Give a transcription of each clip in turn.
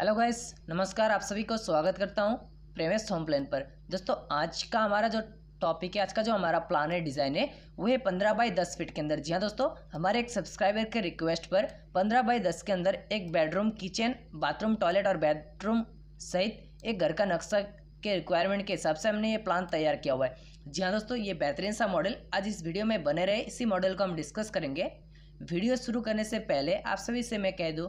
hello guys नमस्कार आप सभी को स्वागत करता हूँ प्रेमेश होम प्लान पर दोस्तों आज का हमारा जो टॉपिक है आज का जो हमारा प्लान है डिज़ाइन है वो है पंद्रह बाई दस फिट के अंदर जी हाँ दोस्तों हमारे एक सब्सक्राइबर के रिक्वेस्ट पर पंद्रह बाई दस के अंदर एक बेडरूम किचन बाथरूम टॉयलेट और बेडरूम सहित एक घर का नक्शा के रिक्वायरमेंट के हिसाब से हमने ये प्लान तैयार किया हुआ है जी हाँ दोस्तों ये बेहतरीन सा मॉडल आज इस वीडियो में बने रहे इसी मॉडल को हम डिस्कस करेंगे वीडियो शुरू करने से पहले आप सभी से मैं कह दूँ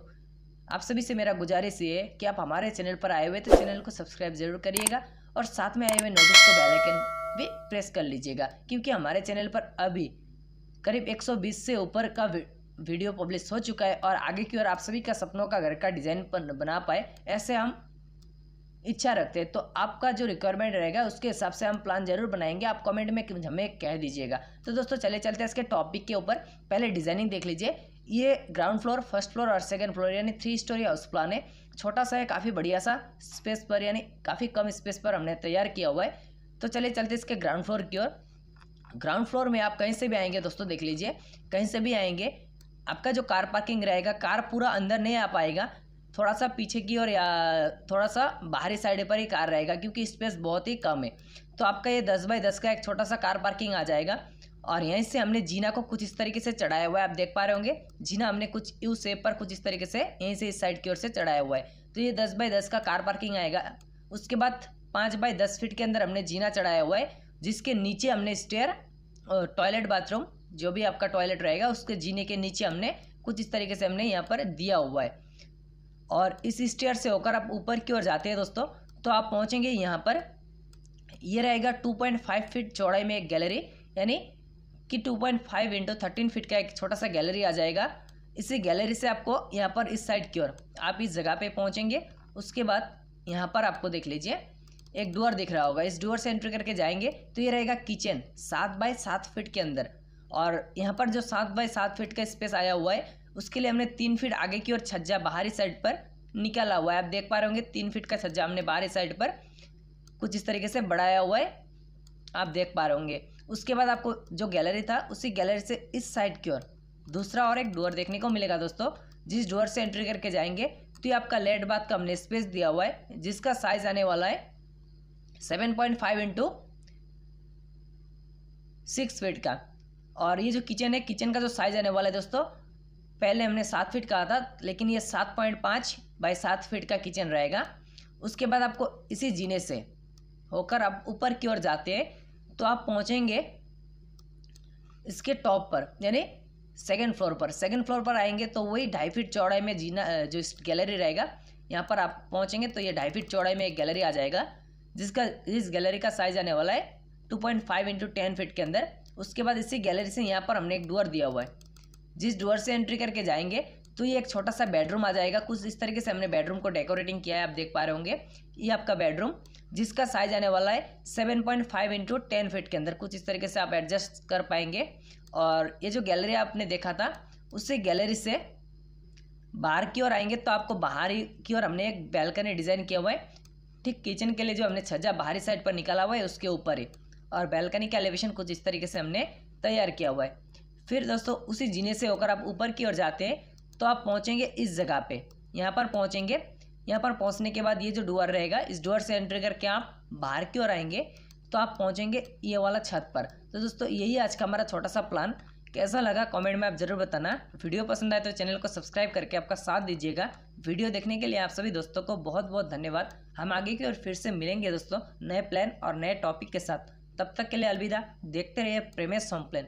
आप सभी से मेरा गुजारिश ये है कि आप हमारे चैनल पर आए हुए तो चैनल को सब्सक्राइब जरूर करिएगा और साथ में आए हुए नोटिस को बेलाइकन भी प्रेस कर लीजिएगा क्योंकि हमारे चैनल पर अभी करीब 120 से ऊपर का वीडियो पब्लिश हो चुका है और आगे की ओर आप सभी का सपनों का घर का डिज़ाइन बना पाए ऐसे हम इच्छा रखते हैं तो आपका जो रिक्वायरमेंट रहेगा उसके हिसाब से हम प्लान जरूर बनाएंगे आप कमेंट में हमें कह दीजिएगा तो दोस्तों चले चलते हैं इसके टॉपिक के ऊपर पहले डिजाइनिंग देख लीजिए ये ग्राउंड फ्लोर फर्स्ट फ्लोर और सेकंड फ्लोर यानी थ्री स्टोरी हाउस प्लान है छोटा सा है काफ़ी बढ़िया सा स्पेस पर यानी काफ़ी कम स्पेस पर हमने तैयार किया हुआ है तो चले चलते इसके ग्राउंड फ्लोर की ओर ग्राउंड फ्लोर में आप कहीं से भी आएंगे दोस्तों देख लीजिए कहीं से भी आएंगे आपका जो कार पार्किंग रहेगा कार पूरा अंदर नहीं आ पाएगा थोड़ा सा पीछे की और या थोड़ा सा बाहरी साइड पर ही कार रहेगा क्योंकि स्पेस बहुत ही कम है तो आपका ये दस बाई दस का एक छोटा सा कार पार्किंग आ जाएगा और यहीं से हमने जीना को कुछ इस तरीके से चढ़ाया हुआ है आप देख पा रहे होंगे जीना हमने कुछ यू सेप पर कुछ इस तरीके से यहीं से इस साइड की ओर से चढ़ाया हुआ है तो ये दस बाई दस का कार पार्किंग आएगा उसके बाद पाँच बाई दस फीट के अंदर हमने जीना चढ़ाया हुआ है जिसके नीचे हमने स्टेयर टॉयलेट बाथरूम जो भी आपका टॉयलेट रहेगा उसके जीने के नीचे हमने कुछ इस तरीके से हमने यहाँ पर दिया हुआ है और इस स्टेयर से होकर आप ऊपर की ओर जाते हैं दोस्तों तो आप पहुँचेंगे यहाँ पर ये रहेगा 2.5 फीट चौड़ाई में एक गैलरी यानी कि 2.5 point five into thirteen feet का एक छोटा सा गैलरी आ जाएगा इसी गैलरी से आपको यहाँ पर इस साइड की ओर आप इस जगह पे पहुँचेंगे उसके बाद यहाँ पर आपको देख लीजिए एक डोर दिख रहा होगा इस डोर से एंट्री करके जाएंगे तो ये रहेगा किचन सात बाय सात फिट के अंदर और यहाँ पर जो सात बाय सात फिट का स्पेस आया हुआ है उसके लिए हमने तीन फीट आगे की ओर छज्जा बाहरी साइड पर निकाला हुआ है आप देख पा रहे होंगे तीन फीट का छज्जा हमने बाहरी साइड पर कुछ इस तरीके से बढ़ाया हुआ है आप देख पा रहे होंगे उसके बाद आपको जो गैलरी था उसी गैलरी से इस साइड की ओर दूसरा और एक डोर देखने को मिलेगा दोस्तों जिस डोर से एंट्री करके जाएंगे तो ये आपका लेट बाथ का हमने स्पेस दिया हुआ है जिसका साइज आने वाला है seven point five into six feet का और ये जो किचन है किचन का जो साइज आने वाला है दोस्तों पहले हमने सात फीट कहा था लेकिन ये सात पॉइंट पाँच बाई सात फीट का किचन रहेगा उसके बाद आपको इसी जीने से होकर आप ऊपर की ओर जाते हैं तो आप पहुँचेंगे इसके टॉप पर यानी सेकेंड फ्लोर पर सेकेंड फ्लोर पर आएंगे तो वही ढाई फीट चौड़ाई में जीना जो गैलरी रहेगा यहाँ पर आप पहुँचेंगे तो ये ढाई फीट चौड़ाई में एक गैलरी आ जाएगा जिसका इस गैलरी का साइज आने वाला है two point five into ten feet के अंदर उसके बाद इसी गैलरी से यहाँ पर हमने एक डोर दिया हुआ है जिस डोर से एंट्री करके जाएंगे तो ये एक छोटा सा बेडरूम आ जाएगा कुछ इस तरीके से हमने बेडरूम को डेकोरेटिंग किया है आप देख पा रहे होंगे ये आपका बेडरूम जिसका साइज आने वाला है seven point five into ten feet के अंदर कुछ इस तरीके से आप एडजस्ट कर पाएंगे और ये जो गैलरी आपने देखा था उससे गैलरी से बाहर की ओर आएंगे तो आपको बाहर की ओर हमने एक बैल्कनी डिज़ाइन किया हुआ है ठीक किचन के लिए जो हमने छज्जा बाहरी साइड पर निकाला हुआ है उसके ऊपर ही और बैल्कनी का एलिवेशन कुछ इस तरीके से हमने तैयार किया हुआ है फिर दोस्तों उसी जीने से होकर आप ऊपर की ओर जाते हैं तो आप पहुँचेंगे इस जगह पर यहाँ पर पहुँचेंगे यहाँ पर पहुँचने के बाद ये जो डोर रहेगा इस डोर से एंट्री करके आप बाहर की ओर आएंगे तो आप पहुँचेंगे ये वाला छत पर तो दोस्तों यही आज का हमारा छोटा सा प्लान कैसा लगा कमेंट में आप जरूर बताना वीडियो पसंद आए तो चैनल को सब्सक्राइब करके आपका साथ दीजिएगा वीडियो देखने के लिए आप सभी दोस्तों को बहुत बहुत धन्यवाद हम आगे की और फिर से मिलेंगे दोस्तों नए प्लान और नए टॉपिक के साथ तब तक के लिए अलविदा देखते रहिए प्रेमेश होम प्लान